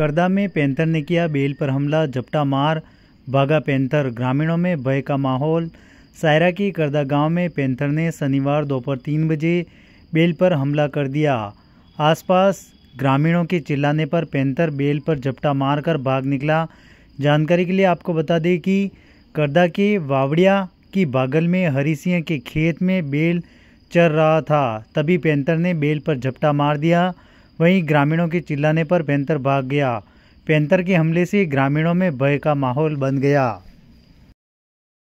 करदा में पैंथर ने किया बेल पर हमला झपटा मार भागा पैंथर ग्रामीणों में भय का माहौल सायरा के करदा गांव में पैंथर ने शनिवार दोपहर तीन बजे बेल पर हमला कर दिया आसपास ग्रामीणों के चिल्लाने पर पैंथर बेल पर झपटा मारकर भाग निकला जानकारी के लिए आपको बता दें कि करदा के वावड़िया की बागल में हरी सिंह के खेत में बेल चर रहा था तभी पैंथर ने बेल पर झपटा मार दिया वहीं ग्रामीणों के चिल्लाने पर पैंथर भाग गया पैंथर के हमले से ग्रामीणों में भय का माहौल बन गया